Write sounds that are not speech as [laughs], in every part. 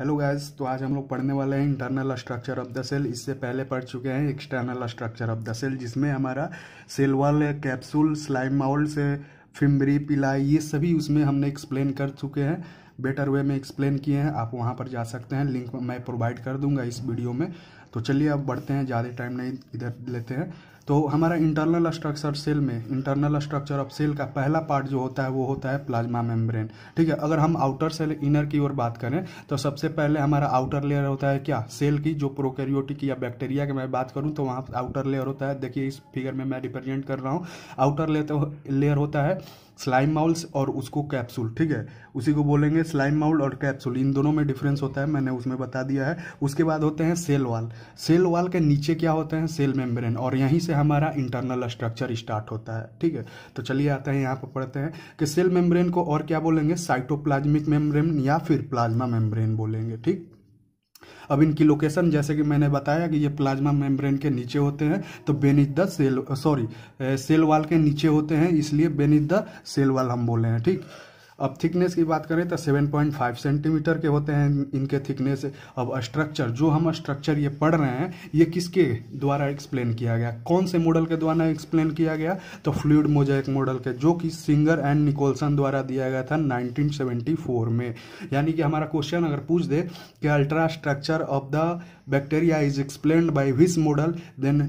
hello guys तो आज हम लोग पढ़ने वाले हैं internal structure of the cell इससे पहले पढ़ चुके हैं external structure of the cell जिसमें हमारा सेल वाल कैप्सूल स्लाइम माउल से फिम्बरी पिलाई ये सभी उसमें हमने एक्सप्लेन कर चुके हैं बेटर वे में एक्सप्लेन किए हैं आप वहाँ पर जा सकते हैं लिंक मैं प्रोवाइड कर दूंगा इस वीडियो में तो चलिए अब बढ़ते हैं ज़्यादा टाइम नहीं इधर लेते हैं तो हमारा इंटरनल स्ट्रक्चर सेल में इंटरनल स्ट्रक्चर ऑफ सेल का पहला पार्ट जो होता है वो होता है प्लाज्मा मेम्ब्रेन ठीक है अगर हम आउटर सेल इनर की ओर बात करें तो सबसे पहले हमारा आउटर लेयर होता है क्या सेल की जो प्रोकैरियोटिक या बैक्टीरिया की मैं बात करूँ तो वहाँ आउटर लेयर होता है देखिए इस फिगर में मैं रिप्रेजेंट कर रहा हूँ आउटर लेयर होता है स्लाइम माउल्स और उसको कैप्सूल ठीक है उसी को बोलेंगे स्लाइम माउल और कैप्सूल इन दोनों में डिफरेंस होता है मैंने उसमें बता दिया है उसके बाद होते हैं सेल वाल सेल वाल के नीचे क्या होते हैं सेल मेम्ब्रेन और यहीं से हमारा इंटरनल स्ट्रक्चर स्टार्ट होता है ठीक है तो चलिए आते हैं यहाँ पर पढ़ते हैं कि सेल मेम्ब्रेन को और क्या बोलेंगे साइटोप्लाज्मिक मेम्ब्रेन या फिर प्लाज्मा मेम्ब्रेन बोलेंगे ठीक अब इनकी लोकेशन जैसे कि मैंने बताया कि ये प्लाज्मा मेम्ब्रेन के नीचे होते हैं तो beneath the cell sorry cell wall के नीचे होते हैं इसलिए बेनिज द सेल वाल हम बोले हैं ठीक अब थिकनेस की बात करें तो 7.5 सेंटीमीटर के होते हैं इनके थिकनेस अब स्ट्रक्चर जो हम स्ट्रक्चर ये पढ़ रहे हैं ये किसके द्वारा एक्सप्लेन किया गया कौन से मॉडल के द्वारा एक्सप्लेन किया गया तो फ्लूड मोजाइक मॉडल के जो कि सिंगर एंड निकोलसन द्वारा दिया गया था 1974 में यानी कि हमारा क्वेश्चन अगर पूछ दे कि ultra structure of the bacteria is explain by which model then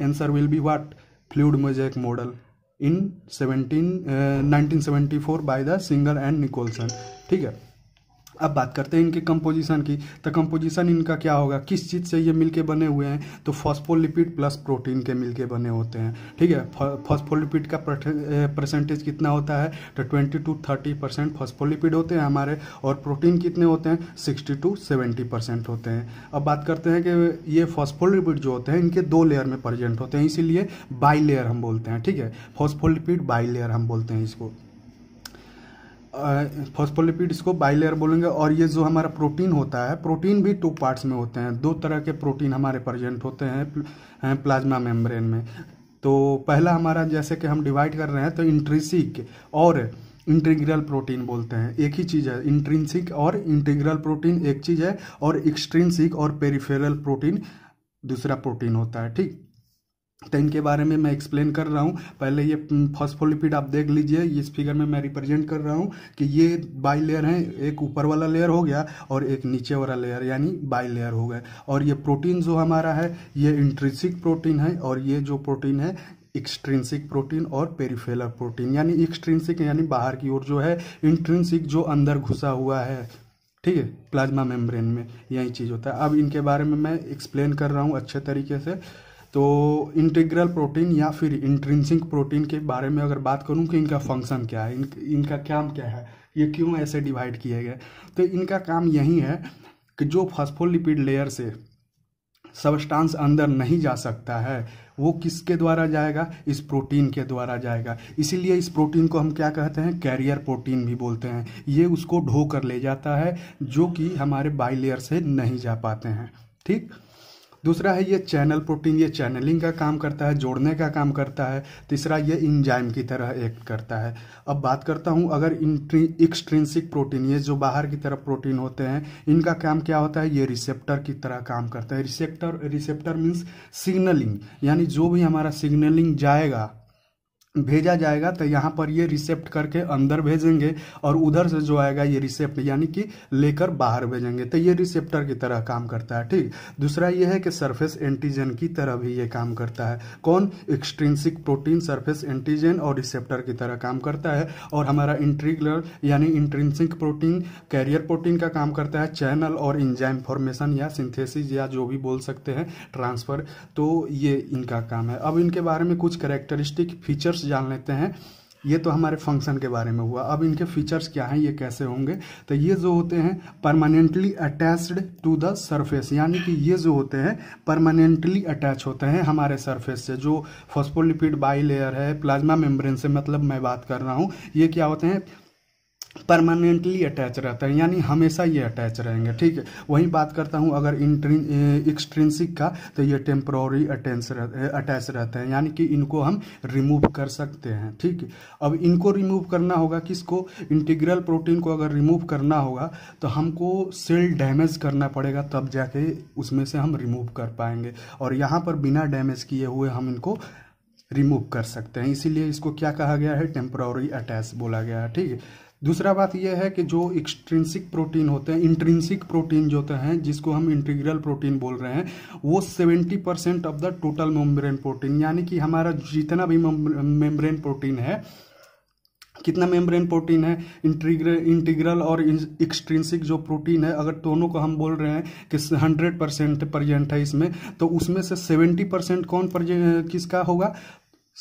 answer will be what fluid mosaic model in seventeen nineteen uh, four by the Singer and Nicolson ठीक है अब बात करते हैं इनके कंपोजिशन की तो कंपोजिशन इनका क्या होगा किस चीज़ से ये मिलके बने हुए हैं तो फॉस्फोलिपिड प्लस प्रोटीन के मिलके बने होते हैं ठीक है फॉस्फोलिपिड का परसेंटेज कितना होता है तो twenty two thirty percent phospholipid होते हैं हमारे और प्रोटीन कितने होते हैं सिक्सटी टू सेवेंटी परसेंट होते हैं अब बात करते हैं कि ये फॉस्फोलिपिड जो होते हैं इनके दो लेयर में प्रजेंट होते हैं इसीलिए बाई लेयर हम बोलते हैं ठीक है फॉस्फोलिपिड बाई लेयर हम बोलते हैं इसको फॉस्फोलिपिड्स को बाइलेयर बोलेंगे और ये जो हमारा प्रोटीन होता है प्रोटीन भी टू पार्ट्स में होते हैं दो तरह के प्रोटीन हमारे प्रेजेंट होते हैं प्लाज्मा मेम्ब्रेन में तो पहला हमारा जैसे कि हम डिवाइड कर रहे हैं तो इंट्रिसिक और इंटीग्रल प्रोटीन बोलते हैं एक ही चीज़ है इंट्रिंसिक और इंटीग्रल प्रोटीन एक चीज़ है और एक्सट्रिंसिक और पेरिफेरल प्रोटीन दूसरा प्रोटीन होता है ठीक तो इनके बारे में मैं एक्सप्लेन कर रहा हूँ पहले ये फॉस्फोलिपिड हम्म, आप देख लीजिए इस फिगर में मैं रिप्रेजेंट कर रहा हूँ कि ये बाई लेयर है एक ऊपर वाला लेयर हो गया और एक नीचे वाला लेयर यानी बाई लेयर हो गया और ये प्रोटीन जो हमारा है ये इंट्रिसिक प्रोटीन है और ये जो प्रोटीन है एक्सट्रिंसिक प्रोटीन और पेरीफेलर प्रोटीन यानी एक्सट्रिंसिक यानी बाहर की ओर जो है इंट्रिंसिक जो अंदर घुसा हुआ है ठीक है प्लाज्मा मेम्ब्रेन में यही चीज़ होता है अब इनके बारे में मैं एक्सप्लेन कर रहा हूँ अच्छे तरीके से तो इंटीग्रल प्रोटीन या फिर इंट्रिंसिक प्रोटीन के बारे में अगर बात करूँ कि इनका फंक्शन क्या है इन, इनका काम क्या है ये क्यों ऐसे डिवाइड किए गए तो इनका काम यही है कि जो फॉस्फोलिपिड लेयर से सबस्टांस अंदर नहीं जा सकता है वो किसके द्वारा जाएगा इस प्रोटीन के द्वारा जाएगा इसीलिए इस प्रोटीन को हम क्या कहते हैं कैरियर प्रोटीन भी बोलते हैं ये उसको ढो कर ले जाता है जो कि हमारे लेयर से नहीं जा पाते हैं ठीक दूसरा है ये चैनल प्रोटीन ये चैनलिंग का काम करता है जोड़ने का काम करता है तीसरा ये इंजाइम की तरह एक्ट करता है अब बात करता हूँ अगर एक्सट्रेंसिक प्रोटीन ये जो बाहर की तरफ प्रोटीन होते हैं इनका काम क्या होता है ये रिसेप्टर की तरह काम करता है रिसेप्टर रिसेप्टर मीन्स सिग्नलिंग यानी जो भी हमारा सिग्नलिंग जाएगा भेजा जाएगा तो यहाँ पर ये रिसेप्ट करके अंदर भेजेंगे और उधर से जो आएगा ये रिसेप्ट यानी कि लेकर बाहर भेजेंगे तो ये रिसेप्टर की तरह काम करता है ठीक दूसरा ये है कि सरफेस एंटीजन की तरह भी ये काम करता है कौन एक्सट्रिंसिक प्रोटीन सरफेस एंटीजन और रिसेप्टर की तरह काम करता है और हमारा इंट्रीगुलर यानी इंट्रेंसिक प्रोटीन कैरियर प्रोटीन का काम करता है चैनल और इंजाइम फॉर्मेशन या सिंथेसिस या जो भी बोल सकते हैं ट्रांसफर तो ये इनका काम है अब इनके बारे में कुछ करेक्टरिस्टिक फीचर्स फीचर्स जान लेते हैं ये तो हमारे फंक्शन के बारे में हुआ अब इनके फीचर्स क्या हैं ये कैसे होंगे तो ये जो होते हैं permanently attached to the surface यानी कि ये जो होते हैं परमानेंटली अटैच होते हैं हमारे सरफेस से जो फॉस्फोलिपिड बाई लेयर है प्लाज्मा मेम्ब्रेन से मतलब मैं बात कर रहा हूँ ये क्या होते हैं परमानेंटली अटैच रहता है यानी हमेशा ये अटैच रहेंगे ठीक है वहीं बात करता हूँ अगर एक्सट्रेंसिक का तो ये टेम्प्रोरी अटैच अटैच रहते हैं यानी कि इनको हम रिमूव कर सकते हैं ठीक है अब इनको रिमूव करना होगा किसको इंटीग्रल प्रोटीन को अगर रिमूव करना होगा तो हमको सेल डैमेज करना पड़ेगा तब जाके उसमें से हम रिमूव कर पाएंगे और यहाँ पर बिना डैमेज किए हुए हम इनको रिमूव कर सकते हैं इसीलिए इसको क्या कहा गया है टेम्प्रोरी अटैच बोला गया है ठीक है दूसरा बात यह है कि जो एक्सट्रिंसिक प्रोटीन होते हैं इंट्रिंसिक प्रोटीन जो होते हैं जिसको हम इंटीग्रल प्रोटीन बोल रहे हैं वो 70 percent of the total membrane protein यानी कि हमारा जितना भी मेम्ब्रेन प्रोटीन है कितना मेम्ब्रेन प्रोटीन है इंटीग्रल इंटीग्रल और एक्सट्रिंसिक जो प्रोटीन है अगर दोनों को हम बोल रहे हैं कि 100 परसेंट प्रजेंट है इसमें तो उसमें से 70 परसेंट कौन किसका होगा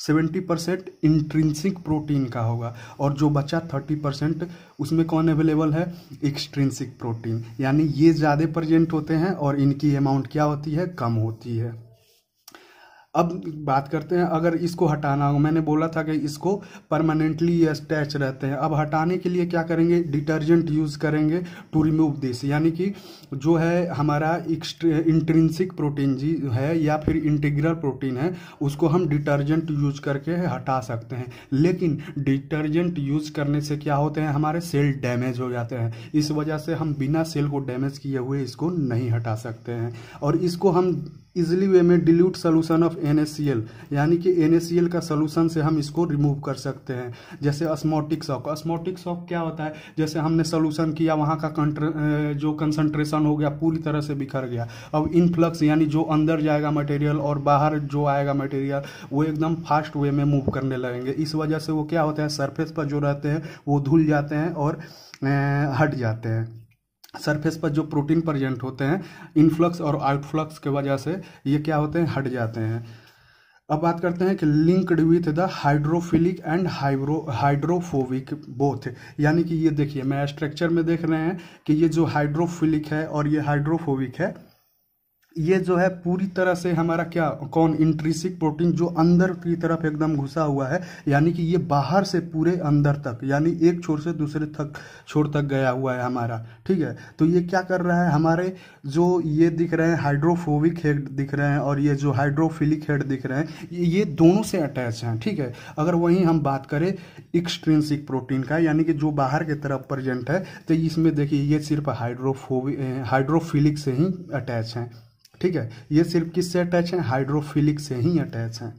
सेवेंटी परसेंट इंट्रिंसिक प्रोटीन का होगा और जो बचा थर्टी परसेंट उसमें कौन अवेलेबल है एक्सट्रिंसिक प्रोटीन यानी ये ज़्यादा प्रजेंट होते हैं और इनकी अमाउंट क्या होती है कम होती है अब बात करते हैं अगर इसको हटाना हो मैंने बोला था कि इसको परमानेंटली अटैच रहते हैं अब हटाने के लिए क्या करेंगे डिटर्जेंट यूज़ करेंगे टू रिमूव दिस यानी कि जो है हमारा इंट्रिंसिक प्रोटीन जी है या फिर इंटीग्रल प्रोटीन है उसको हम डिटर्जेंट यूज करके हटा सकते हैं लेकिन डिटर्जेंट यूज करने से क्या होते हैं हमारे सेल डैमेज हो जाते हैं इस वजह से हम बिना सेल को डैमेज किए हुए इसको नहीं हटा सकते हैं और इसको हम इजिली वे में डिल्यूट सोलूशन ऑफ एन यानी कि एन का सोलूशन से हम इसको रिमूव कर सकते हैं जैसे अस्मोटिक शॉक अस्मोटिक शॉक क्या होता है जैसे हमने सोलूशन किया वहाँ का जो कंसनट्रेशन हो गया पूरी तरह से बिखर गया अब इनफ्लक्स यानी जो अंदर जाएगा मटेरियल और बाहर जो आएगा मटेरियल वो एकदम फास्ट वे में मूव करने लगेंगे इस वजह से वो क्या होता है सरफेस पर जो रहते हैं वो धुल जाते हैं और हट जाते हैं सरफेस पर जो प्रोटीन प्रजेंट होते हैं इनफ्लक्स और आउटफ्लक्स की वजह से ये क्या होते हैं हट जाते हैं अब बात करते हैं कि linked with the hydrophilic and hydro hydrophobic both यानी कि ये देखिए मैं स्ट्रक्चर में देख रहे हैं कि ये जो हाइड्रोफिलिक है और ये हाइड्रोफोबिक है ये जो है पूरी तरह से हमारा क्या कौन इंट्रिसिक प्रोटीन जो अंदर की तरफ एकदम घुसा हुआ है यानी कि ये बाहर से पूरे अंदर तक यानी एक छोर से दूसरे तक छोर तक गया हुआ है हमारा ठीक है तो ये क्या कर रहा है हमारे जो ये दिख रहे हैं हाइड्रोफोबिक हेड दिख रहे हैं और ये जो हाइड्रोफिलिक हेड दिख रहे हैं ये दोनों से अटैच हैं ठीक है अगर वहीं हम बात करें एक्सट्रेंसिक प्रोटीन का यानी कि जो बाहर की तरफ प्रजेंट है तो इसमें देखिए ये सिर्फ हाइड्रोफोबिक हाइड्रोफिलिक से ही अटैच हैं ठीक है ये सिर्फ किससे अटैच हैं हाइड्रोफिलिक से ही अटैच हैं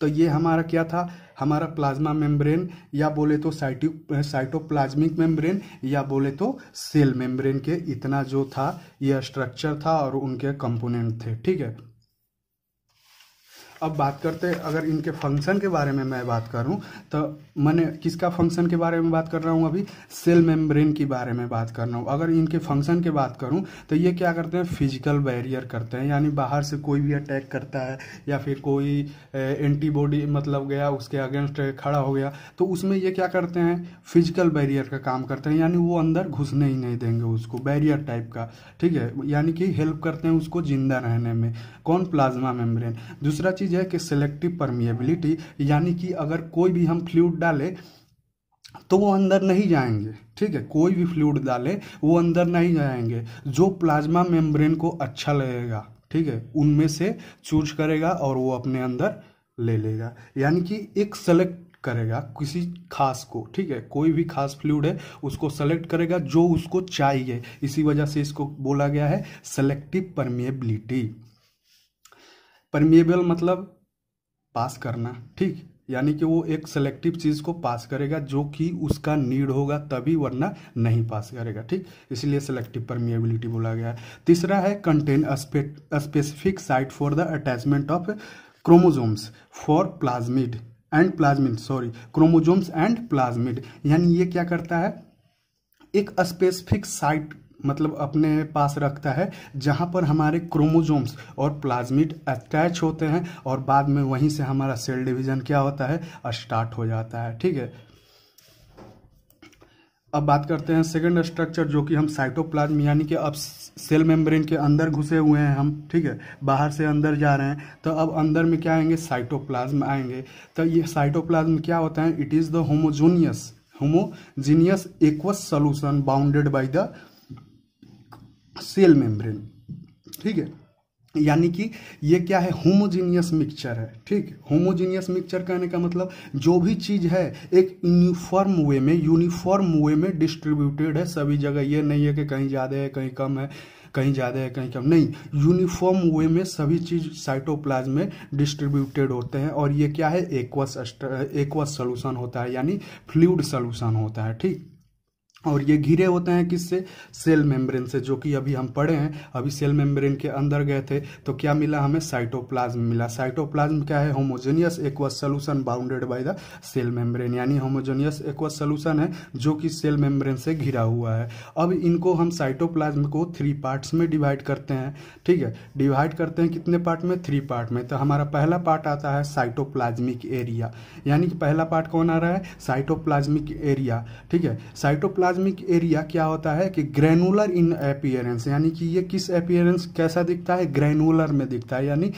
तो ये हमारा क्या था हमारा प्लाज्मा मेम्ब्रेन या बोले तो साइटो साइटोप्लाज्मिक मेम्ब्रेन या बोले तो सेल मेम्ब्रेन के इतना जो था ये स्ट्रक्चर था और उनके कंपोनेंट थे ठीक है अब बात करते हैं अगर इनके फंक्शन के बारे में मैं बात करूं तो मैंने किसका फंक्शन के बारे में बात कर रहा हूं अभी सेल मेम्ब्रेन के बारे में बात कर रहा हूं अगर इनके फंक्शन के बात करूं तो ये क्या करते हैं फिजिकल बैरियर करते हैं यानी बाहर से कोई भी अटैक करता है या फिर कोई एंटीबॉडी मतलब गया उसके अगेंस्ट खड़ा हो गया तो उसमें यह क्या करते हैं फिजिकल बैरियर का काम करते हैं यानी वो अंदर घुसने ही नहीं देंगे उसको बैरियर टाइप का ठीक है यानी कि हेल्प करते हैं उसको जिंदा रहने में कौन प्लाज्मा मेम्ब्रेन दूसरा चीज़ चीज़ है कि सिलेक्टिव परमिएबिलिटी यानी कि अगर कोई भी हम फ्लूड डाले तो वो अंदर नहीं जाएंगे ठीक है कोई भी फ्लूड डाले वो अंदर नहीं जाएंगे जो प्लाज्मा मेम्ब्रेन को अच्छा लगेगा ठीक है उनमें से चूज करेगा और वो अपने अंदर ले लेगा यानी कि एक सेलेक्ट करेगा किसी खास को ठीक है कोई भी खास फ्लूड है उसको सेलेक्ट करेगा जो उसको चाहिए इसी वजह से इसको बोला गया है सेलेक्टिव परमिएबिलिटी परमिएबल मतलब पास करना ठीक यानी कि वो एक सेलेक्टिव चीज़ को पास करेगा जो कि उसका नीड होगा तभी वरना नहीं पास करेगा ठीक इसलिए सेलेक्टिव परमिएबिलिटी बोला गया तीसरा है contain specific site for the attachment of chromosomes for plasmid and plasmid sorry chromosomes and plasmid यानी ये क्या करता है एक स्पेसिफिक साइट मतलब अपने पास रखता है जहाँ पर हमारे क्रोमोजोम्स और प्लाज्मिड अटैच होते हैं और बाद में वहीं से हमारा सेल डिवीज़न क्या होता है स्टार्ट हो जाता है ठीक है अब बात करते हैं सेकंड स्ट्रक्चर जो कि हम साइटोप्लाज्म यानी कि अब सेल मेम्ब्रेन के अंदर घुसे हुए हैं हम ठीक है बाहर से अंदर जा रहे हैं तो अब अंदर में क्या आएंगे साइटोप्लाज्म आएंगे तो ये साइटोप्लाज्म क्या होता है it is the homogeneous homogeneous aqueous solution bounded by the cell membrane ठीक है यानी कि ये क्या है होमोजीनियस मिक्सचर है ठीक होमोजीनियस मिक्सचर कहने का मतलब जो भी चीज़ है एक यूनिफॉर्म वे में यूनिफॉर्म वे में डिस्ट्रीब्यूटेड है सभी जगह ये नहीं है कि कहीं ज़्यादा है कहीं कम है कहीं ज़्यादा है कहीं कम नहीं यूनिफॉर्म वे में सभी चीज़ साइटोप्लाज्म में डिस्ट्रीब्यूटेड होते हैं और ये क्या है एक्वस एक्वस सोल्यूशन होता है यानी फ्लूड सोल्यूशन होता है ठीक और ये घिरे होते हैं किससे सेल मेम्ब्रेन से जो कि अभी हम पढ़े हैं अभी सेल मेम्ब्रेन के अंदर गए थे तो क्या मिला हमें साइटोप्लाज्म मिला साइटोप्लाज्म क्या है homogeneous aqueous solution bounded by the cell membrane यानी होमोजेनियस एक्वस सोल्यूशन है जो कि सेल मेम्ब्रेन से घिरा हुआ है अब इनको हम साइटोप्लाज्म को थ्री पार्ट्स में डिवाइड करते हैं ठीक है डिवाइड करते हैं कितने पार्ट में थ्री पार्ट में तो हमारा पहला पार्ट आता है साइटोप्लाज्मिक एरिया यानी कि पहला पार्ट कौन आ रहा है साइटोप्लाज्मिक एरिया ठीक है साइटोप्लाज्म प्लाज्मिक एरिया क्या होता है कि ग्रेनुलर इन अपियरेंस यानी कि ये किस अपियरेंस कैसा दिखता है ग्रेनुलर में दिखता है यानी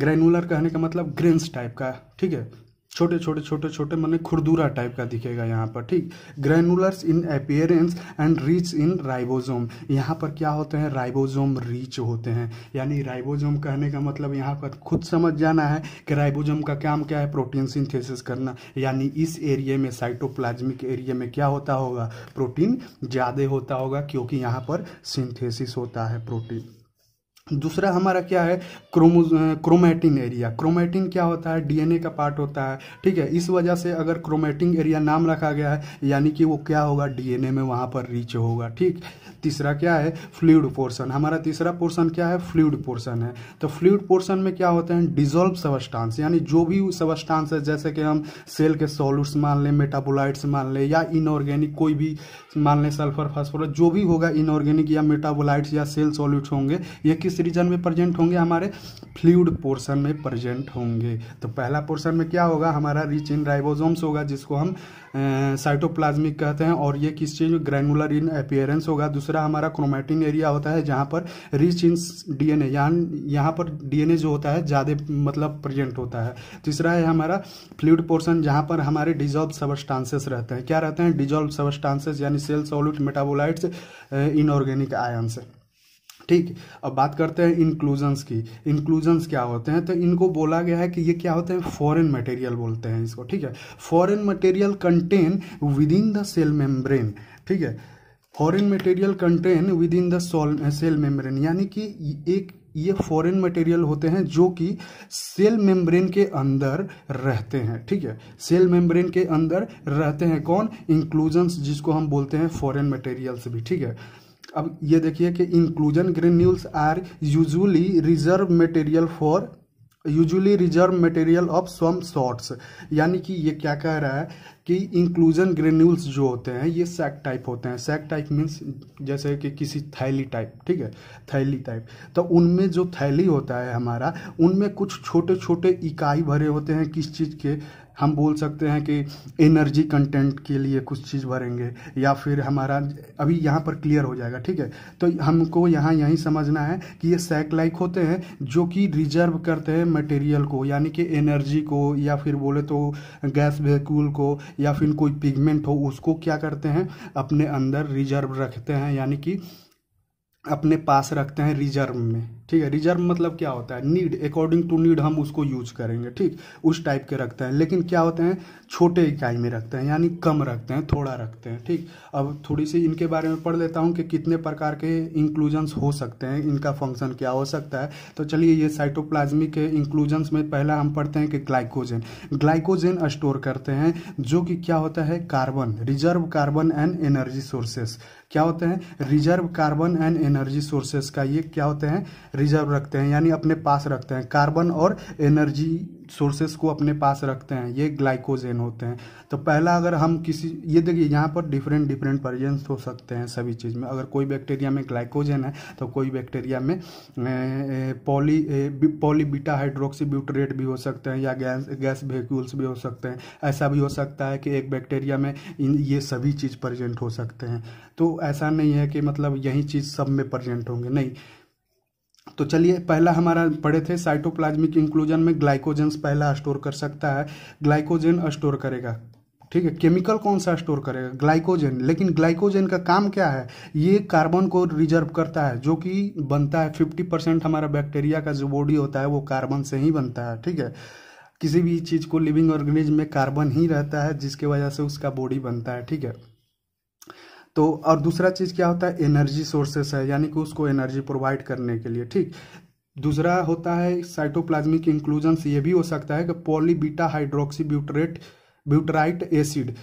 ग्रेनुलर कहने का मतलब ग्रेन्स टाइप का ठीक है छोटे छोटे छोटे छोटे मैंने खुरदुरा टाइप का दिखेगा यहाँ पर ठीक granulars in appearance and rich in ribosome यहाँ पर क्या होते हैं राइबोजोम रिच होते हैं यानी राइबोजोम कहने का मतलब यहाँ पर खुद समझ जाना है कि राइबोजोम का काम क्या है प्रोटीन सिंथेसिस करना यानी इस एरिए में साइटोप्लाज्मिक एरिया में क्या होता होगा प्रोटीन ज़्यादा होता होगा क्योंकि यहाँ पर सिंथेसिस होता है प्रोटीन दूसरा हमारा क्या है क्रोमो क्रोमेटिन एरिया क्रोमेटिन क्या होता है डीएनए का पार्ट होता है ठीक है इस वजह से अगर क्रोमेटिन एरिया नाम रखा गया है यानी कि वो क्या होगा डीएनए में वहाँ पर रीच होगा ठीक तीसरा क्या है फ्लूड पोर्सन हमारा तीसरा पोर्सन क्या है फ्लूड पोर्सन है तो फ्लूड पोर्सन में क्या होते हैं डिजोल्व सबस्टांस यानी जो भी सबस्टांस है जैसे कि हम सेल के सोलूट्स मान लें मेटाबोलाइट्स मान लें या इनऑर्गेनिक कोई भी मान लें सल्फर फास्फोरस जो भी होगा इनऑर्गेनिक या मेटाबोलाइट्स या सेल सॉल्यूट्स होंगे ये किस रीजन में प्रेजेंट होंगे हमारे फ्लूड पोर्सन में प्रेजेंट होंगे तो पहला पोर्सन में क्या होगा हमारा रिच इन राइबोजोम्स होगा जिसको हम साइटोप्लाज्मिक कहते हैं और ये किस चीज़ में ग्रैनुलर इन अपियरेंस होगा दूसरा हमारा क्रोमेटिन एरिया होता है जहाँ पर रिच इन डी एन यहाँ पर डीएनए जो होता है ज़्यादा मतलब प्रेजेंट होता है तीसरा है हमारा फ्लूड पोर्सन जहाँ पर हमारे डिजॉल्व सबस्टांसेस रहते हैं क्या रहते हैं डिजॉल्व सबस्टांसेस यानी cell solute metabolites inorganic ion से ठीक अब बात करते हैं इंक्लूजन्स की इंक्लूजन्स क्या होते हैं तो इनको बोला गया है कि ये क्या होते हैं फॉरेन मटेरियल बोलते हैं इसको ठीक है foreign material contain within the cell membrane ठीक है foreign material contain within the cell membrane यानी कि एक ये फॉरेन मटेरियल होते हैं जो कि सेल मेम्ब्रेन के अंदर रहते हैं ठीक है सेल मेम्ब्रेन के अंदर रहते हैं कौन इंक्लूजन्स जिसको हम बोलते हैं फॉरेन मटेरियल्स भी ठीक है अब ये देखिए कि inclusion granules are usually reserve material for usually reserve material of some sorts यानी कि ये क्या कह रहा है कि इंक्लूजन ग्रेन्यूल्स जो होते हैं ये सैक टाइप होते हैं सैक टाइप मीन्स जैसे कि किसी थैली टाइप ठीक है थैली टाइप तो उनमें जो थैली होता है हमारा उनमें कुछ छोटे छोटे इकाई भरे होते हैं किस चीज़ के हम बोल सकते हैं कि एनर्जी कंटेंट के लिए कुछ चीज़ भरेंगे या फिर हमारा अभी यहाँ पर क्लियर हो जाएगा ठीक है तो हमको यहाँ यही समझना है कि ये सैक लाइक होते हैं जो कि रिजर्व करते हैं मटेरियल को यानी कि एनर्जी को या फिर बोले तो गैस वेकूल को या फिर कोई पिगमेंट हो उसको क्या करते हैं अपने अंदर रिजर्व रखते हैं यानी कि अपने पास रखते हैं रिजर्व में ठीक है रिजर्व मतलब क्या होता है नीड अकॉर्डिंग टू नीड हम उसको यूज करेंगे ठीक उस टाइप के रखते हैं लेकिन क्या होते हैं छोटे इकाई में रखते हैं यानी कम रखते हैं थोड़ा रखते हैं ठीक अब थोड़ी सी इनके बारे में पढ़ लेता हूँ कि कितने प्रकार के इंक्लूजन्स हो सकते हैं इनका फंक्शन क्या हो सकता है तो चलिए ये साइटोप्लाज्मिक के इंक्लूजन्स में पहला हम पढ़ते हैं कि ग्लाइकोजन ग्लाइकोजन स्टोर करते हैं जो कि क्या होता है carbon reserve carbon and energy sources क्या होते हैं reserve carbon and energy sources का ये क्या होते हैं रिजर्व रखते हैं यानी अपने पास रखते हैं कार्बन और एनर्जी सोर्सेस को अपने पास रखते हैं ये ग्लाइकोजेन होते हैं तो पहला अगर हम किसी ये देखिए यहाँ पर डिफरेंट डिफरेंट प्रेजेंस हो सकते हैं सभी चीज़ में अगर कोई बैक्टीरिया में ग्लाइकोजेन है तो कोई बैक्टीरिया में पॉली पॉलीबीटा हाइड्रोक्सीब्यूटरेट भी हो सकते हैं या गैस गैस वेक्यूल्स भी हो सकते हैं ऐसा भी हो सकता है कि एक बैक्टीरिया में इन ये सभी चीज़ प्रजेंट हो सकते हैं तो ऐसा नहीं है कि मतलब यही चीज़ सब में प्रजेंट होंगे नहीं तो चलिए पहला हमारा पढ़े थे साइटोप्लाज्मिक इंक्लूजन में ग्लाइकोजेंस पहला स्टोर कर सकता है ग्लाइकोजेन स्टोर करेगा ठीक है केमिकल कौन सा स्टोर करेगा ग्लाइकोजन लेकिन ग्लाइकोजन का काम क्या है ये कार्बन को रिजर्व करता है जो कि बनता है फिफ्टी परसेंट हमारा बैक्टीरिया का जो बॉडी होता है वो कार्बन से ही बनता है ठीक है किसी भी चीज़ को लिविंग ऑर्गेनिज्म में कार्बन ही रहता है जिसके वजह से उसका बॉडी बनता है ठीक है तो और दूसरा चीज़ क्या होता है एनर्जी सोर्सेस है यानी कि उसको एनर्जी प्रोवाइड करने के लिए ठीक दूसरा होता है साइटोप्लाज्मिक इंक्लूजन ये भी हो सकता है कि poly beta hydroxy butyrate butyrate acid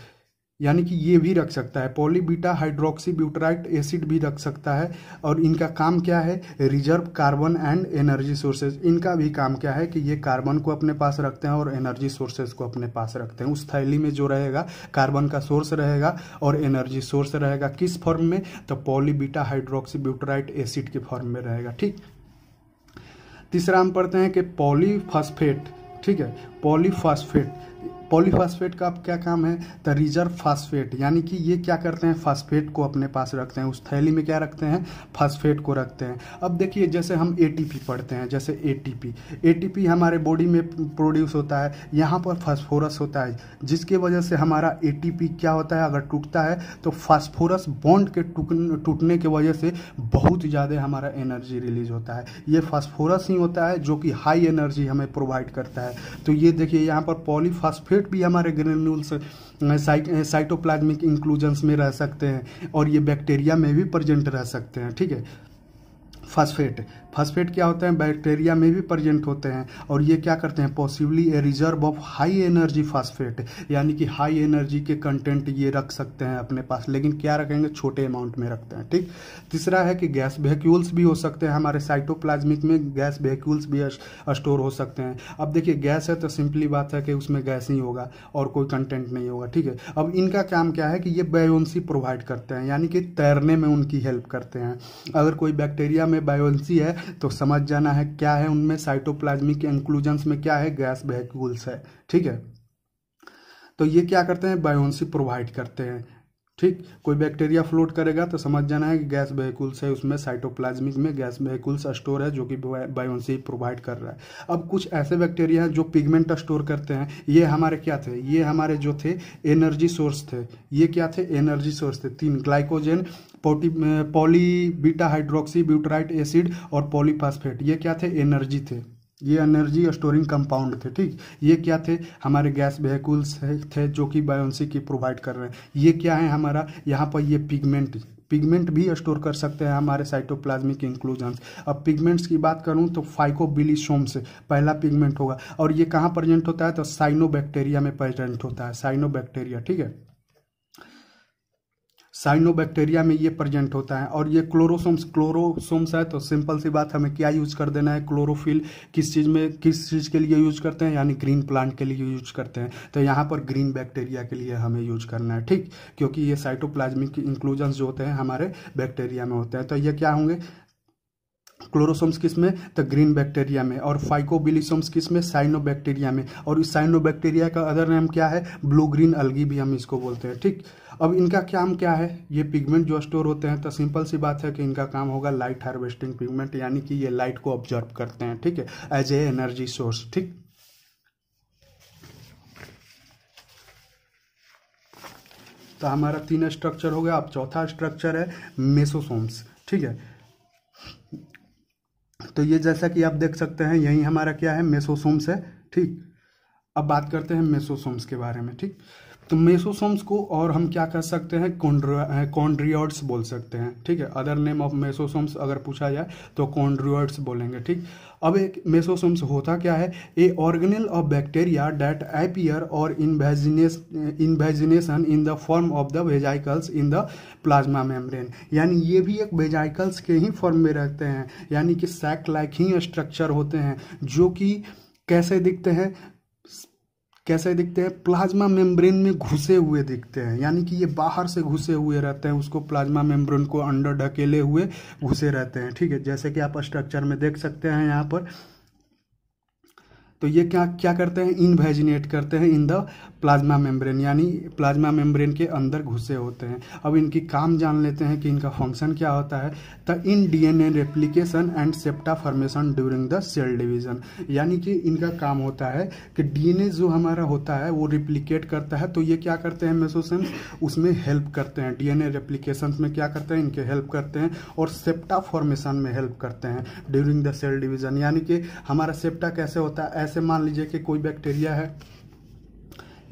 यानी कि ये भी रख सकता है पॉलीबीटा हाइड्रोक्सीब्यूटराइट एसिड भी रख सकता है और इनका काम क्या है reserve carbon and energy sources इनका भी काम क्या है कि ये कार्बन को अपने पास रखते हैं और एनर्जी सोर्सेज को अपने पास रखते हैं उस थैली में जो रहेगा कार्बन का सोर्स रहेगा और एनर्जी सोर्स रहेगा किस फॉर्म में तो पॉलीबीटा हाइड्रोक्सीब्यूटराइट एसिड के फॉर्म में रहेगा ठीक तीसरा हम पढ़ते हैं कि पॉलीफॉस्फेट ठीक है पॉलीफॉस्फेट पॉलीफास्फेट का अब क्या काम है द रिजर्व फास्फेट यानी कि ये क्या करते हैं फास्फेट को अपने पास रखते हैं उस थैली में क्या रखते हैं फास्फेट को रखते हैं अब देखिए जैसे हम ए पढ़ते हैं जैसे ए टी हमारे बॉडी में प्रोड्यूस होता है यहाँ पर फास्फोरस होता है जिसके वजह से हमारा ए क्या होता है अगर टूटता है तो फास्फोरस बॉन्ड के टूटने के वजह से बहुत ज़्यादा हमारा एनर्जी रिलीज होता है ये फास्फोरस ही होता है जो कि हाई एनर्जी हमें प्रोवाइड करता है तो ये देखिए यहाँ पर पॉलीफास्फेट फॉस्फेट भी हमारे ग्रेन्यूल्स साइटोप्लाज्मिक इंक्लूजन्स में रह सकते हैं और ये बैक्टीरिया में भी प्रजेंट रह सकते हैं ठीक है फास्फेट फास्फेट क्या होते हैं बैक्टीरिया में भी प्रजेंट होते हैं और ये क्या करते हैं possibly a reserve of high energy phosphate यानी कि हाई एनर्जी के कंटेंट ये रख सकते हैं अपने पास लेकिन क्या रखेंगे छोटे अमाउंट में रखते हैं ठीक तीसरा है कि गैस वेक्यूल्स भी हो सकते हैं हमारे साइटोप्लाज्मिक में गैस वेक्यूल्स भी स्टोर हो सकते हैं अब देखिए गैस है तो सिंपली बात है कि उसमें गैस ही होगा और कोई कंटेंट नहीं होगा ठीक है अब इनका काम क्या है कि ये बायोन्सी प्रोवाइड करते हैं यानी कि तैरने में उनकी हेल्प करते हैं अगर कोई बैक्टीरिया में बायोन्सी है तो समझ जाना है क्या है उनमें साइटोप्लाज्मिक इंक्लूजन्स में क्या है गैस वैक्यूल्स है ठीक है तो ये क्या करते हैं बायोन्सी प्रोवाइड करते हैं ठीक कोई बैक्टीरिया फ्लोट करेगा तो समझ जाना है कि गैस वेहिकुल्स है उसमें साइटोप्लाज्मिक में गैस वेहिकुल्स स्टोर है जो कि बायोन्सी प्रोवाइड कर रहा है अब कुछ ऐसे बैक्टीरिया हैं जो पिगमेंट स्टोर करते हैं ये हमारे क्या थे ये हमारे जो थे एनर्जी सोर्स थे ये क्या थे एनर्जी सोर्स थे तीन ग्लाइकोजन पोटी poly beta hydroxy butyrate acid और पॉलीफास्फेट ये क्या थे एनर्जी थे ये एनर्जी स्टोरिंग कंपाउंड थे ठीक ये क्या थे हमारे गैस वेहकुल्स थे जो कि बायोन्सी की प्रोवाइड कर रहे हैं ये क्या है हमारा यहाँ पर ये पिगमेंट पिगमेंट भी स्टोर कर सकते हैं हमारे साइटोप्लाज्मिक इंक्लूजन्स अब पिगमेंट्स की बात करूँ तो फाइकोबिलीसोम से पहला पिगमेंट होगा और ये कहाँ प्रेजेंट होता है तो साइनोबैक्टीरिया में प्रेजेंट होता है साइनोबैक्टीरिया ठीक है साइनोबैक्टीरिया में ये प्रेजेंट होता है और ये क्लोरोसोम्स क्लोरोसोम्स है तो सिंपल सी बात हमें क्या यूज कर देना है क्लोरोफिल किस चीज़ में किस चीज़ के लिए यूज करते हैं यानी ग्रीन प्लांट के लिए यूज करते हैं तो यहाँ पर ग्रीन बैक्टीरिया के लिए हमें यूज करना है ठीक क्योंकि ये साइटोप्लाज्मिक इंक्लूजन जो होते हैं हमारे बैक्टीरिया में होते हैं तो ये क्या होंगे क्लोरोसोम्स किस में तो ग्रीन बैक्टीरिया में और फाइकोबिलिसोम्स किस में साइनो बैक्टीरिया में और इस साइनोबैक्टीरिया का अदर नेम क्या है ब्लू ग्रीन अलगी भी हम इसको बोलते हैं ठीक अब इनका काम क्या है ये पिगमेंट जो स्टोर होते हैं तो सिंपल सी बात है कि इनका काम होगा लाइट हार्वेस्टिंग पिगमेंट यानी कि ये लाइट को ऑब्जर्व करते हैं ठीक है एज ए एनर्जी सोर्स ठीक तो हमारा तीन स्ट्रक्चर हो गया अब चौथा स्ट्रक्चर है मेसोसोम्स ठीक है तो ये जैसा कि आप देख सकते हैं यही हमारा क्या है मेसोसोम्स है ठीक अब बात करते हैं मेसोसोम्स के बारे में ठीक तो मेसोसोम्स को और हम क्या कह सकते हैं कॉन्ड्रियड्स बोल सकते हैं ठीक है अदर नेम ऑफ मेसोसोम्स अगर पूछा जाए तो कॉन्ड्रियड्स बोलेंगे ठीक अब एक मेसोसोम्स होता क्या है a organelle of bacteria that appear और invaginase invagination in the form of the vesicles in the plasma membrane यानी ये भी एक वेजाइकल्स के ही फॉर्म में रहते हैं यानी कि सैक लाइक ही स्ट्रक्चर होते हैं जो कि कैसे दिखते हैं कैसे दिखते हैं प्लाज्मा मेम्ब्रेन में घुसे हुए दिखते हैं यानी कि ये बाहर से घुसे हुए रहते हैं उसको प्लाज्मा मेम्ब्रेन को अंडर ढकेले हुए घुसे रहते हैं ठीक है जैसे कि आप स्ट्रक्चर में देख सकते हैं यहाँ पर तो ये क्या क्या करते हैं इनवेजिनेट करते हैं इन द प्लाज्मा मेम्ब्रेन यानी प्लाज्मा मेम्ब्रेन के अंदर घुसे होते हैं अब इनकी काम जान लेते हैं कि इनका फंक्शन क्या होता है the in DNA replication and septa formation during the cell division यानी कि इनका काम होता है कि डीएनए जो हमारा होता है वो रिप्लीकेट करता है तो ये क्या करते हैं मेसोसेम्स उसमें हेल्प करते हैं डीएनए रेप्लीकेशन में क्या करते हैं इनके हेल्प करते हैं और सेप्टा फॉर्मेशन में हेल्प करते हैं ड्यूरिंग द सेल डिवीजन यानी कि हमारा सेप्टा कैसे होता है ऐसे मान लीजिए कि कोई बैक्टीरिया है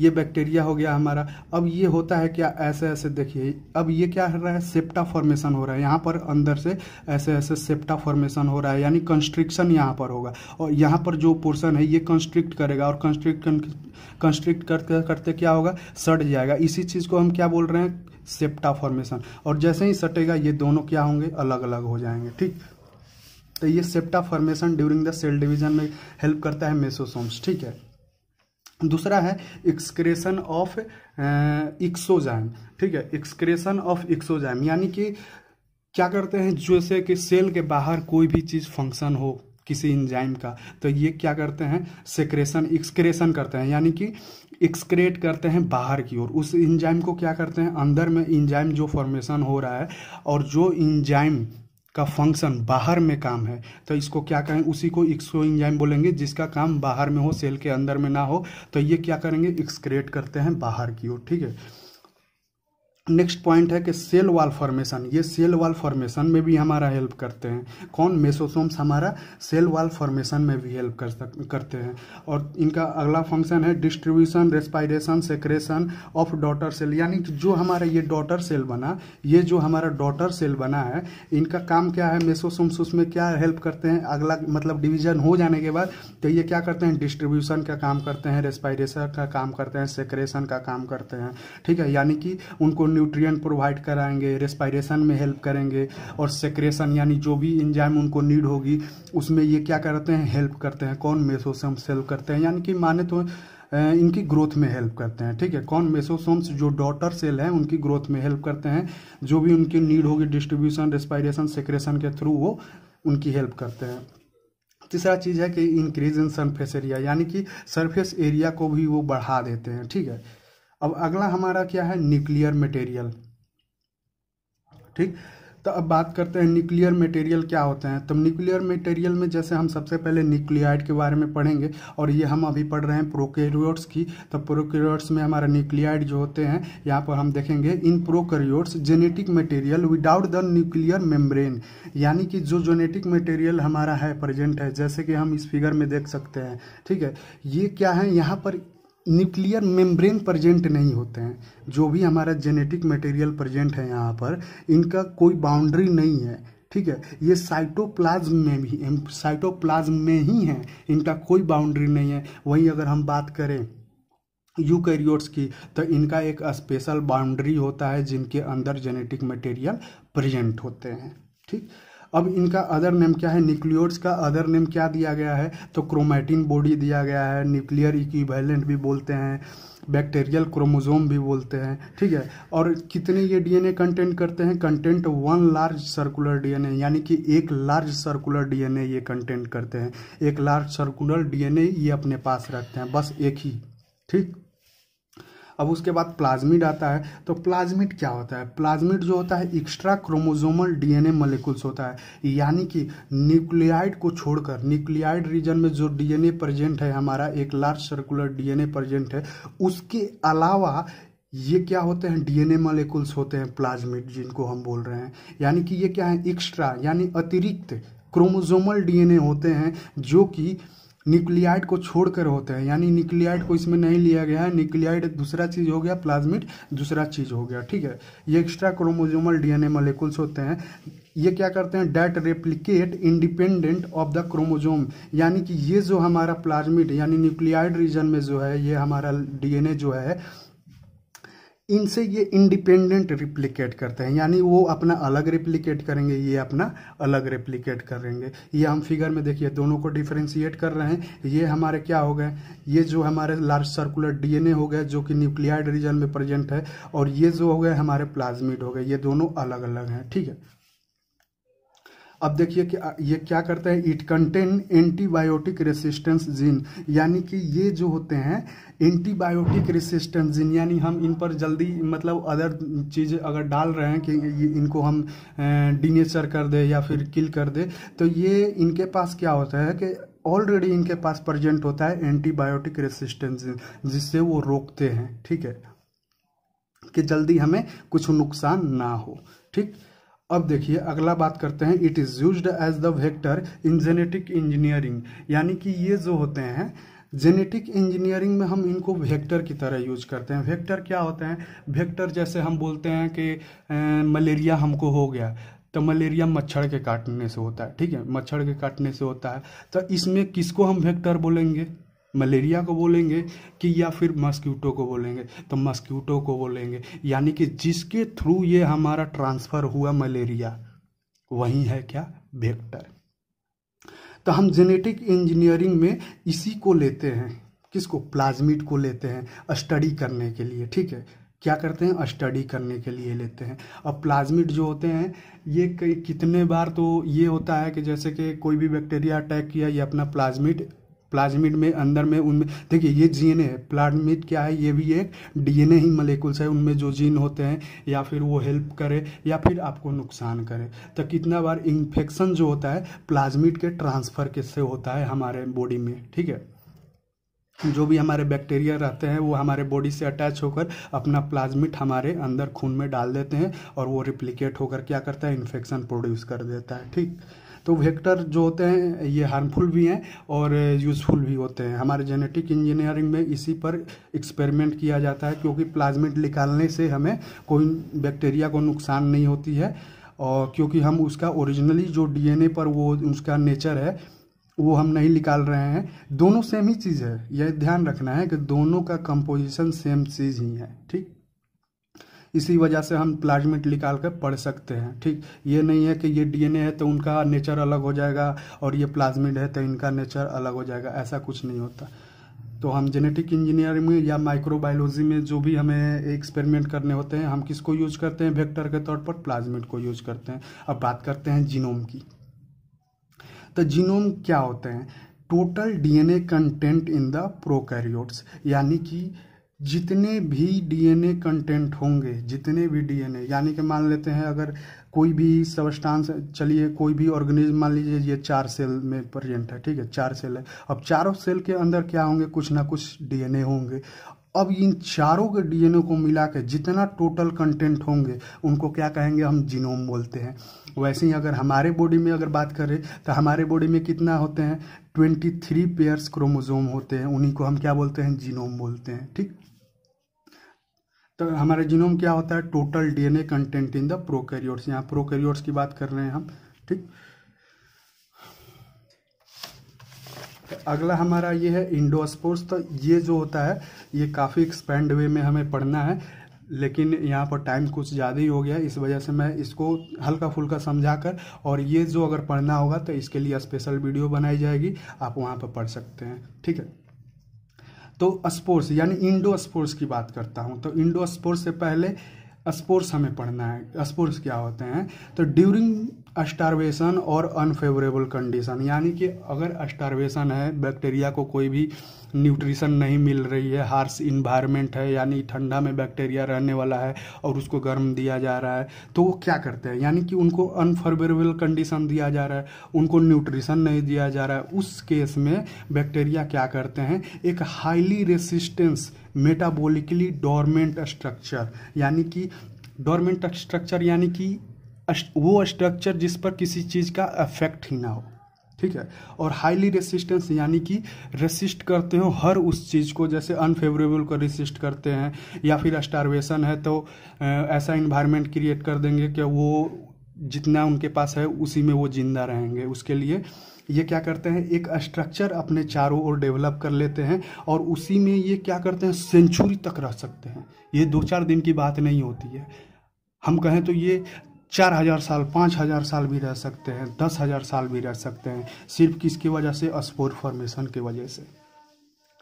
ये बैक्टीरिया हो गया हमारा अब ये होता है क्या ऐसे ऐसे देखिए अब ये क्या हो रहा है सेप्टा फॉर्मेशन हो रहा है यहाँ पर अंदर से ऐसे ऐसे सेप्टा फॉर्मेशन हो रहा है यानी कंस्ट्रिक्शन यहाँ पर होगा और यहाँ पर जो पोर्सन है ये कंस्ट्रिक्ट करेगा और कंस्ट्रिक्ट कंस्ट्रिक्ट करते करते क्या होगा सट जाएगा इसी चीज़ को हम क्या बोल रहे हैं सेप्टा फॉर्मेशन और जैसे ही सटेगा ये दोनों क्या होंगे अलग अलग हो जाएंगे ठीक तो ये septa formation during the cell division में हेल्प करता है मेसोसोम्स ठीक है दूसरा है एक्सक्रेशन ऑफ एक्सोजाइम ठीक है एक्सक्रेशन ऑफ एक्सोजाइम यानी कि क्या करते हैं जैसे कि सेल के बाहर कोई भी चीज़ फंक्शन हो किसी इंजाइम का तो ये क्या करते हैं सेक्रेशन एक्सक्रेशन करते हैं यानी कि एक्सक्रेट करते हैं बाहर की ओर उस इंजाइम को क्या करते हैं अंदर में इंजाइम जो फॉर्मेशन हो रहा है और जो इंजाइम का फंक्शन बाहर में काम है तो इसको क्या कहें उसी को एक्सो इंजाइम बोलेंगे जिसका काम बाहर में हो सेल के अंदर में ना हो तो ये क्या करेंगे एक्सक्रेट करते हैं बाहर की ओर ठीक है नेक्स्ट पॉइंट है कि सेल वॉल फॉर्मेशन ये सेल वॉल फॉर्मेशन में भी हमारा हेल्प करते हैं कौन मेसोसोम्स हमारा सेल वॉल फॉर्मेशन में भी हेल्प कर सक करते हैं और इनका अगला फंक्शन है distribution respiration secretion of daughter cell यानी कि जो हमारा ये डॉटर सेल बना ये जो हमारा डॉटर सेल बना है इनका काम क्या है मेसोसोम्स उसमें क्या हेल्प करते हैं अगला मतलब डिवीजन हो जाने के बाद तो ये क्या करते हैं डिस्ट्रीब्यूशन का काम करते हैं रेस्पायरेशन का काम करते हैं सेक्रेशन का काम करते हैं ठीक है यानी कि उनको न्यूट्रिएंट प्रोवाइड कराएंगे रेस्पायरेशन में हेल्प करेंगे और सेक्रेशन यानी जो भी इंजाइम उनको नीड होगी उसमें ये क्या करते हैं हेल्प करते हैं कौन मेसोसम्स हेल्प करते हैं यानी कि माने तो इनकी ग्रोथ में हेल्प करते हैं ठीक है कौन मेसोसोम्स जो डॉटर सेल हैं उनकी ग्रोथ में हेल्प करते हैं जो भी उनकी नीड होगी डिस्ट्रीब्यूशन रेस्पायरेशन सेक्रेशन के थ्रू वो उनकी हेल्प करते हैं तीसरा चीज़ है कि इंक्रीज इन सरफेस एरिया यानी कि सरफेस एरिया को भी वो बढ़ा देते हैं ठीक है अब अगला हमारा क्या है न्यूक्लियर मटेरियल ठीक तो अब बात करते हैं न्यूक्लियर मटेरियल क्या होते हैं तो न्यूक्लियर मटेरियल में जैसे हम सबसे पहले न्यूक्लियाइड के बारे में पढ़ेंगे और ये हम अभी पढ़ रहे हैं प्रोकैरियोट्स की तो प्रोकैरियोट्स में हमारा न्यूक्लियाइड जो होते हैं यहाँ पर हम देखेंगे इन prokaryotes genetic material without the nuclear membrane यानी कि जो जेनेटिक मटेरियल हमारा है प्रेजेंट है जैसे कि हम इस फिगर में देख सकते हैं ठीक है ये क्या है यहाँ पर न्यूक्लियर मेम्ब्रेन प्रजेंट नहीं होते हैं जो भी हमारा जेनेटिक मटेरियल प्रजेंट है यहाँ पर इनका कोई बाउंड्री नहीं है ठीक है ये साइटोप्लाज्म में भी साइटोप्लाज्म में ही है इनका कोई बाउंड्री नहीं है वहीं अगर हम बात करें यूकैरियोट्स की तो इनका एक स्पेशल बाउंड्री होता है जिनके अंदर जेनेटिक मटेरियल प्रेजेंट होते हैं ठीक अब इनका अदर नेम क्या है न्यूक्लियोड्स का अदर नेम क्या दिया गया है तो क्रोमैटिन बॉडी दिया गया है न्यूक्लियर इक्विवेलेंट भी बोलते हैं बैक्टीरियल क्रोमोजोम भी बोलते हैं ठीक है और कितने ये डीएनए कंटेंट करते हैं content one large circular DNA यानी कि एक लार्ज सर्कुलर डीएनए ये कंटेंट करते हैं एक लार्ज सर्कुलर डीएनए ये अपने पास रखते हैं बस एक ही ठीक अब उसके बाद प्लाज्मिड आता है तो प्लाज्मिड क्या होता है प्लाज्मिड जो होता है एक्स्ट्रा क्रोमोजोमल डीएनए मोलिकुल्स होता है यानी कि न्यूक्लियाइड को छोड़कर न्यूक्लियाइड रीजन में जो डीएनए प्रेजेंट है हमारा एक लार्ज सर्कुलर डीएनए प्रेजेंट है उसके अलावा ये क्या होते हैं डीएनए मॉलिक्यूल्स होते हैं प्लाज्मिड जिनको हम बोल रहे हैं यानी कि ये क्या है एक्स्ट्रा यानी अतिरिक्त क्रोमोजोमल डीएनए होते हैं जो कि न्यूक्लियाइड को छोड़कर होते हैं यानी न्यूक्लियाइड को इसमें नहीं लिया गया है न्यूक्लियाइड दूसरा चीज़ हो गया प्लाज्मिड दूसरा चीज़ हो गया ठीक है ये एक्स्ट्रा क्रोमोजोमल डीएनए मोलिकुल्स होते हैं ये क्या करते हैं that replicate independent of the chromosome यानी कि ये जो हमारा प्लाज्मिड यानी न्यूक्लियाइड रीजन में जो है ये हमारा डी जो है इनसे ये इंडिपेंडेंट रिप्लिकेट करते हैं यानी वो अपना अलग रिप्लिकेट करेंगे ये अपना अलग रिप्लिकेट करेंगे ये हम फिगर में देखिए दोनों को डिफ्रेंशिएट कर रहे हैं ये हमारे क्या हो गए ये जो हमारे लार्ज सर्कुलर डीएनए हो गए जो कि न्यूक्लियाइड रीजन में प्रेजेंट है और ये जो हो गए हमारे प्लाज्मिड हो गए ये दोनों अलग अलग हैं ठीक है अब देखिए कि ये क्या करता है it contain antibiotic resistance gene यानी कि ये जो होते हैं एंटीबायोटिक रेसिस्टेंस जीन यानी हम इन पर जल्दी मतलब अदर चीज़ अगर डाल रहे हैं कि इनको हम डिनेचर कर दे या फिर किल कर दे तो ये इनके पास क्या होता है कि ऑलरेडी इनके पास प्रजेंट होता है एंटीबायोटिक रेसिस्टेंस जिससे वो रोकते हैं ठीक है कि जल्दी हमें कुछ नुकसान ना हो ठीक अब देखिए अगला बात करते हैं it is use as the vector in genetic engineering यानी कि ये जो होते हैं जेनेटिक इंजीनियरिंग में हम इनको वेक्टर की तरह यूज करते हैं वेक्टर क्या होते हैं वेक्टर जैसे हम बोलते हैं कि मलेरिया हमको हो गया तो मलेरिया मच्छर के काटने से होता है ठीक है मच्छर के काटने से होता है तो इसमें किसको हम वेक्टर बोलेंगे मलेरिया को बोलेंगे कि या फिर मस्क्यूटो को बोलेंगे तो मस्क्यूटो को बोलेंगे यानी कि जिसके थ्रू ये हमारा ट्रांसफ़र हुआ मलेरिया वही है क्या वेक्टर तो हम जेनेटिक इंजीनियरिंग में इसी को लेते हैं किसको प्लाज्मिड को लेते हैं स्टडी करने के लिए ठीक है क्या करते हैं स्टडी करने के लिए लेते हैं अब प्लाज्मिड जो होते हैं ये कई कितने बार तो ये होता है कि जैसे कि कोई भी बैक्टीरिया अटैक किया ये अपना प्लाज्मिड प्लाज्मिड में अंदर में उनमें देखिए ये जीन है प्लाज्मिड क्या है ये भी एक डीएनए ही मलेकुल्स है उनमें जो जीन होते हैं या फिर वो हेल्प करे या फिर आपको नुकसान करे तो कितना बार इन्फेक्शन जो होता है प्लाज्मिड के ट्रांसफ़र के से होता है हमारे बॉडी में ठीक है जो भी हमारे बैक्टीरिया रहते हैं वो हमारे बॉडी से अटैच होकर अपना प्लाज्मिट हमारे अंदर खून में डाल देते हैं और वो रिप्लिकेट होकर क्या करता है इन्फेक्शन प्रोड्यूस कर देता है ठीक तो वेक्टर जो होते हैं ये हार्मफुल भी हैं और यूज़फुल भी होते हैं हमारे जेनेटिक इंजीनियरिंग में इसी पर एक्सपेरिमेंट किया जाता है क्योंकि प्लाज्मिड निकालने से हमें कोई बैक्टीरिया को नुकसान नहीं होती है और क्योंकि हम उसका ओरिजिनली जो डीएनए पर वो उसका नेचर है वो हम नहीं निकाल रहे हैं दोनों सेम ही चीज़ है यह ध्यान रखना है कि दोनों का कंपोजिशन सेम चीज़ ही है ठीक इसी वजह से हम प्लाज्मेट निकाल कर पढ़ सकते हैं ठीक ये नहीं है कि ये डीएनए है तो उनका नेचर अलग हो जाएगा और ये प्लाज्मेट है तो इनका नेचर अलग हो जाएगा ऐसा कुछ नहीं होता तो हम जेनेटिक इंजीनियरिंग में या माइक्रोबायोलॉजी में जो भी हमें एक्सपेरिमेंट करने होते हैं हम किसको यूज करते हैं वेक्टर के तौर पर प्लाजमेट को यूज करते हैं अब बात करते हैं जीनोम की तो जीनोम क्या होते हैं total DNA content in the prokaryotes यानी कि जितने भी डीएनए कंटेंट होंगे जितने भी डीएनए यानी कि मान लेते हैं अगर कोई भी सबस्टांस चलिए कोई भी ऑर्गेनिज्म मान लीजिए ये चार सेल में प्रेजेंट है ठीक है चार सेल है अब चारों सेल के अंदर क्या होंगे कुछ ना कुछ डीएनए होंगे अब इन चारों के डीएनए को मिला के जितना टोटल कंटेंट होंगे उनको क्या कहेंगे हम जीनोम बोलते हैं वैसे ही अगर हमारे बॉडी में अगर बात करें तो हमारे बॉडी में कितना होते हैं ट्वेंटी थ्री पेयर्स क्रोमोजोम होते हैं उन्हीं को हम क्या बोलते हैं जीनोम बोलते हैं ठीक तो हमारे जीनोम क्या होता है total DNA content in the prokaryotes यहाँ प्रोकैरियोट्स की बात कर रहे हैं हम ठीक अगला हमारा ये है इंडो स्पोर्ट्स तो ये जो होता है ये काफ़ी एक्सपेंड वे में हमें पढ़ना है लेकिन यहाँ पर टाइम कुछ ज़्यादा ही हो गया इस वजह से मैं इसको हल्का फुल्का समझा कर और ये जो अगर पढ़ना होगा तो इसके लिए स्पेशल वीडियो बनाई जाएगी आप वहाँ पर पढ़ सकते हैं ठीक है तो स्पोर्ट्स यानी इंडो स्पोर्ट्स की बात करता हूँ तो इंडो स्पोर्ट्स से पहले स्पोर्ट्स हमें पढ़ना है स्पोर्ट्स क्या होते हैं तो ड्यूरिंग अस्टारवेशन और अनफेवरेबल कंडीशन यानी कि अगर अस्टारवेशन है बैक्टीरिया को कोई भी न्यूट्रिशन नहीं मिल रही है हार्श इन्वायरमेंट है यानी ठंडा में बैक्टीरिया रहने वाला है और उसको गर्म दिया जा रहा है तो वो क्या करते हैं यानी कि उनको अनफेवरेबल कंडीशन दिया जा रहा है उनको न्यूट्रिशन नहीं दिया जा रहा है उस केस में बैक्टीरिया क्या करते हैं एक highly resistance metabolically dormant structure यानी कि डॉर्मेंट स्ट्रक्चर यानी कि वो स्ट्रक्चर जिस पर किसी चीज़ का अफेक्ट ही ना हो ठीक है और हाईली रेसिस्टेंस यानी कि रेसिस्ट करते हो हर उस चीज़ को जैसे अनफेवरेबल को रेसिस्ट करते हैं या फिर स्टारवेशन है तो ऐसा इन्वायरमेंट क्रिएट कर देंगे कि वो जितना उनके पास है उसी में वो जिंदा रहेंगे उसके लिए ये क्या करते हैं एक स्ट्रक्चर अपने चारों ओर डेवलप कर लेते हैं और उसी में ये क्या करते हैं सेंचुरी तक रह सकते हैं ये दो चार दिन की बात नहीं होती है हम कहें तो ये चार हजार साल पाँच हजार साल भी रह सकते हैं दस हजार साल भी रह सकते हैं सिर्फ किसकी वजह से स्पोर फॉर्मेशन की वजह से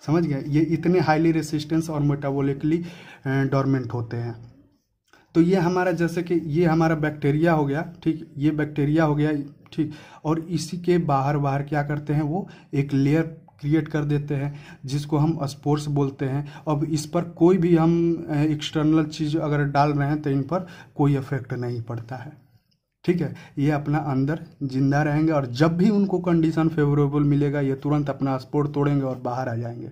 समझ गए ये इतने हाईली रेसिस्टेंस और मेटाबोलिकली डॉर्मेंट होते हैं तो ये हमारा जैसे कि ये हमारा बैक्टीरिया हो गया ठीक ये बैक्टीरिया हो गया ठीक और इसी के बाहर बाहर क्या करते हैं वो एक लेयर क्रिएट कर देते हैं जिसको हम स्पोर्ट्स बोलते हैं अब इस पर कोई भी हम एक्सटर्नल चीज़ अगर डाल रहे हैं तो इन पर कोई इफेक्ट नहीं पड़ता है ठीक है ये अपना अंदर जिंदा रहेंगे और जब भी उनको कंडीशन फेवरेबल मिलेगा ये तुरंत अपना स्पोर्ट तोड़ेंगे और बाहर आ जाएंगे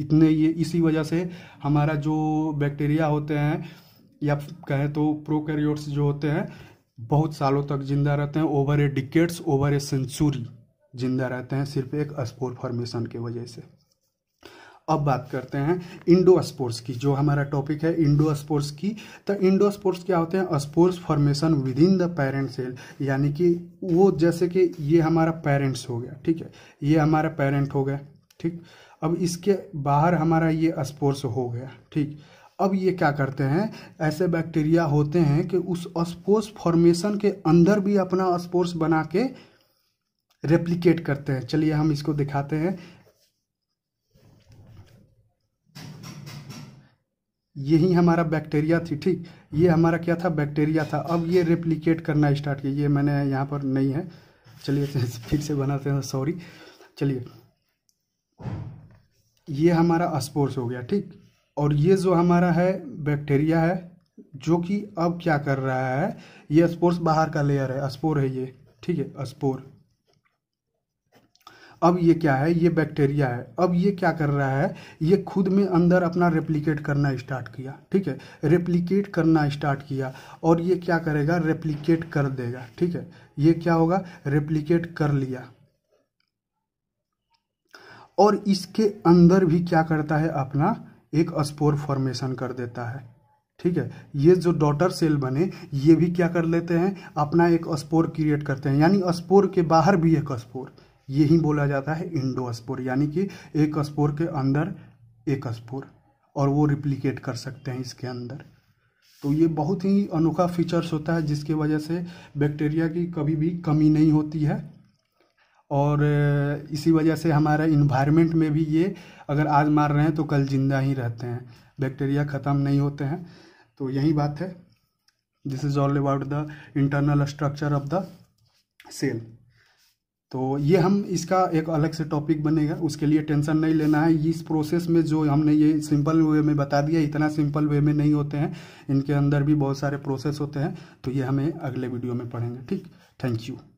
इतने ये इसी वजह से हमारा जो बैक्टीरिया होते हैं या कहें तो प्रोकैरियोट्स जो होते हैं बहुत सालों तक जिंदा रहते हैं over a decades over a century जिंदा रहते हैं सिर्फ एक स्पोर फॉर्मेशन की वजह से अब बात करते हैं इंडो स्पोर्ट्स की जो हमारा टॉपिक है इंडो स्पोर्ट्स की तो इंडो स्पोर्ट्स क्या होते हैं spores formation within the parent cell यानी कि वो जैसे कि ये हमारा पेरेंट्स हो गया ठीक है ये हमारा पेरेंट हो गया ठीक अब इसके बाहर हमारा ये स्पोर्ट्स हो गया ठीक अब ये क्या करते हैं ऐसे बैक्टीरिया होते हैं कि उस स्पोर्ट्स फॉर्मेशन के अंदर भी अपना स्पोर्ट्स बना के रेप्लीकेट करते हैं चलिए हम इसको दिखाते हैं यही हमारा बैक्टीरिया थी ठीक ये हमारा क्या था बैक्टीरिया था अब ये रेप्लीकेट करना स्टार्ट किया ये मैंने यहाँ पर नहीं है चलिए [laughs] फिर से बनाते हैं सॉरी चलिए ये हमारा स्पोर्ट्स हो गया ठीक और ये जो हमारा है बैक्टीरिया है जो कि अब क्या कर रहा है ये स्पोर्ट्स बाहर का लेयर है स्पोर है ये ठीक है स्पोर अब ये क्या है ये बैक्टीरिया है अब ये क्या कर रहा है ये खुद में अंदर अपना रेप्लिकेट करना स्टार्ट किया ठीक है रेप्लिकेट करना स्टार्ट किया और ये क्या करेगा रेप्लिकेट कर देगा ठीक है ये क्या होगा रेप्लिकेट कर लिया और इसके अंदर भी क्या करता है अपना एक स्पोर फॉर्मेशन कर देता है ठीक है ये जो डॉटर सेल बने ये भी क्या कर लेते हैं अपना एक स्पोर क्रिएट करते हैं यानी स्पोर के बाहर भी एक स्पोर यही बोला जाता है इंडो स्पोर यानी कि एक स्पोर के अंदर एक स्पोर और वो रिप्लीकेट कर सकते हैं इसके अंदर तो ये बहुत ही अनोखा फीचर्स होता है जिसके वजह से बैक्टीरिया की कभी भी कमी नहीं होती है और इसी वजह से हमारा इन्वायरमेंट में भी ये अगर आज मार रहे हैं तो कल ज़िंदा ही रहते हैं बैक्टीरिया ख़त्म नहीं होते हैं तो यही बात है this is all about the internal structure of the cell तो ये हम इसका एक अलग से टॉपिक बनेगा उसके लिए टेंशन नहीं लेना है इस प्रोसेस में जो हमने ये सिंपल वे में बता दिया इतना सिंपल वे में नहीं होते हैं इनके अंदर भी बहुत सारे प्रोसेस होते हैं तो ये हमें अगले वीडियो में पढ़ेंगे ठीक थैंक यू